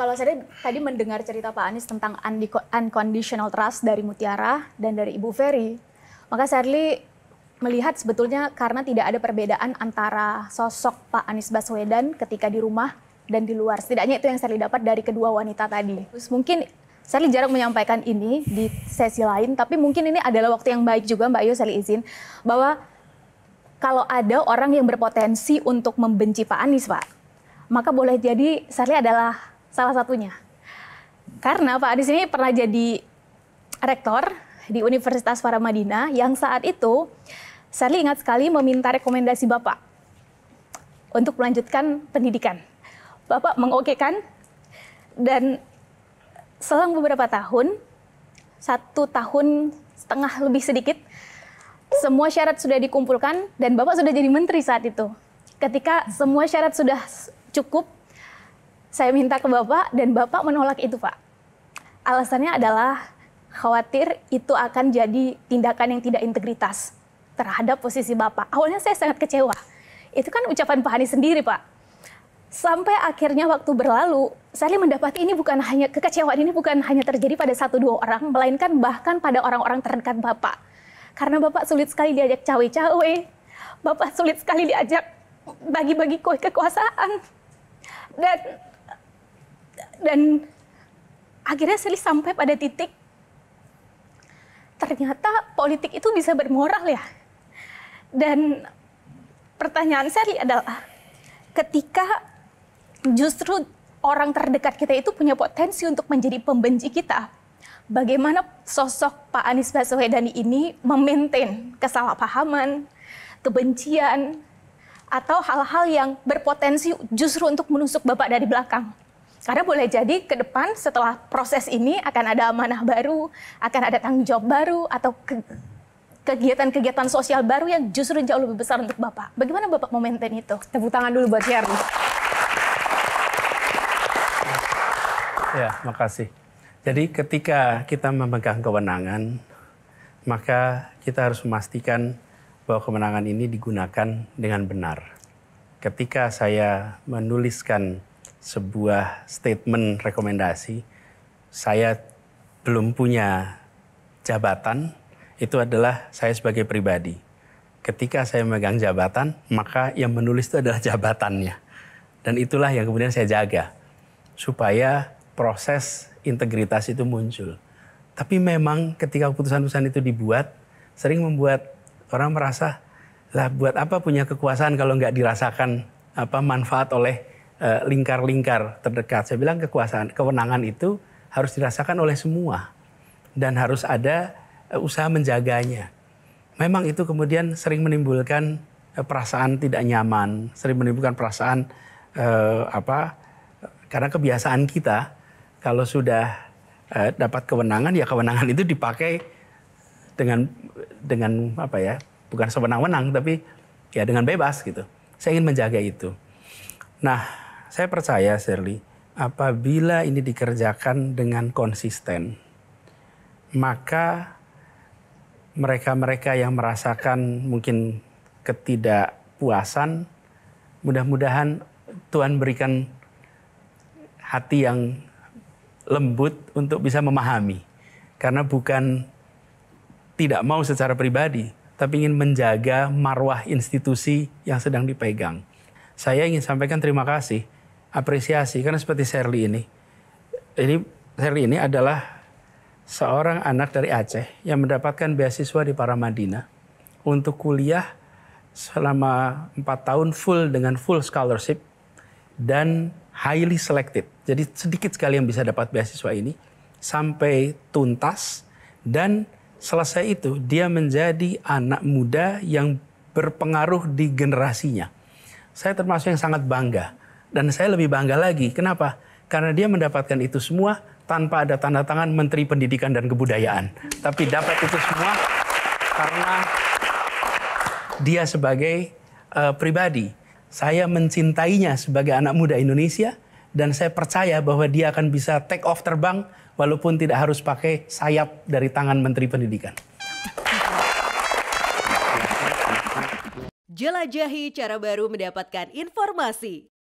kalau saya tadi mendengar cerita Pak Anies tentang unconditional trust dari Mutiara dan dari Ibu Ferry, maka Sherly melihat sebetulnya karena tidak ada perbedaan antara sosok Pak Anies Baswedan ketika di rumah dan di luar. Setidaknya itu yang Sherly dapat dari kedua wanita tadi. Terus mungkin Sherly jarang menyampaikan ini di sesi lain, tapi mungkin ini adalah waktu yang baik juga Mbak Ayu Sherly izin bahwa kalau ada orang yang berpotensi untuk membenci Pak Anies, Pak, maka boleh jadi Sherly adalah salah satunya. Karena Pak Anies ini pernah jadi rektor di Universitas Paramadina yang saat itu saya ingat sekali meminta rekomendasi Bapak untuk melanjutkan pendidikan. Bapak mengokekan dan selang beberapa tahun, satu tahun setengah lebih sedikit, semua syarat sudah dikumpulkan dan Bapak sudah jadi menteri saat itu. Ketika semua syarat sudah cukup saya minta ke Bapak dan Bapak menolak itu, Pak. Alasannya adalah khawatir itu akan jadi tindakan yang tidak integritas terhadap posisi Bapak. Awalnya saya sangat kecewa. Itu kan ucapan Pak Hani sendiri, Pak. Sampai akhirnya waktu berlalu, saya mendapati ini bukan hanya kekecewaan ini bukan hanya terjadi pada satu dua orang, melainkan bahkan pada orang-orang terdekat Bapak. Karena Bapak sulit sekali diajak cawe-cawe, Bapak sulit sekali diajak bagi-bagi kekuasaan. Dan dan akhirnya Sally sampai pada titik ternyata politik itu bisa bermoral ya. Dan pertanyaan Sally adalah ketika justru orang terdekat kita itu punya potensi untuk menjadi pembenci kita, bagaimana sosok Pak Anies Baswedan ini memaintain kesalahpahaman, kebencian, atau hal-hal yang berpotensi justru untuk menusuk Bapak dari belakang. Karena boleh jadi ke depan setelah proses ini akan ada amanah baru, akan ada tanggung jawab baru, atau ke kegiatan-kegiatan sosial baru yang justru jauh lebih besar untuk Bapak. Bagaimana Bapak memaintain itu? Tepuk tangan dulu buat Sharon. Ya, makasih. Jadi ketika kita memegang kewenangan, maka kita harus memastikan bahwa kewenangan ini digunakan dengan benar. Ketika saya menuliskan sebuah statement rekomendasi saya belum punya jabatan itu adalah saya sebagai pribadi. Ketika saya memegang jabatan, maka yang menulis itu adalah jabatannya. Dan itulah yang kemudian saya jaga supaya proses integritas itu muncul. Tapi memang ketika keputusan-keputusan itu dibuat sering membuat orang merasa lah buat apa punya kekuasaan kalau nggak dirasakan apa manfaat oleh Eh, lingkar-lingkar terdekat. Saya bilang kekuasaan, kewenangan itu harus dirasakan oleh semua dan harus ada eh, usaha menjaganya. Memang itu kemudian sering menimbulkan eh, perasaan tidak nyaman, sering menimbulkan perasaan eh, apa? Karena kebiasaan kita kalau sudah eh, dapat kewenangan ya kewenangan itu dipakai dengan dengan apa ya? Bukan sewenang-wenang tapi ya dengan bebas gitu. Saya ingin menjaga itu. Nah, saya percaya Shirley, apabila ini dikerjakan dengan konsisten, maka mereka-mereka yang merasakan mungkin ketidakpuasan, mudah-mudahan Tuhan berikan hati yang lembut untuk bisa memahami. Karena bukan tidak mau secara pribadi, tapi ingin menjaga marwah institusi yang sedang dipegang. Saya ingin sampaikan terima kasih apresiasi karena seperti Sherly ini. Ini Sherly ini adalah seorang anak dari Aceh yang mendapatkan beasiswa di Paramadina untuk kuliah selama empat tahun full dengan full scholarship dan highly selected. Jadi sedikit sekali yang bisa dapat beasiswa ini sampai tuntas dan selesai itu dia menjadi anak muda yang berpengaruh di generasinya. Saya termasuk yang sangat bangga dan saya lebih bangga lagi. Kenapa? Karena dia mendapatkan itu semua tanpa ada tanda tangan Menteri Pendidikan dan Kebudayaan. Tapi dapat itu semua karena dia sebagai uh, pribadi. Saya mencintainya sebagai anak muda Indonesia dan saya percaya bahwa dia akan bisa take off terbang walaupun tidak harus pakai sayap dari tangan Menteri Pendidikan. Jelajahi cara baru mendapatkan informasi.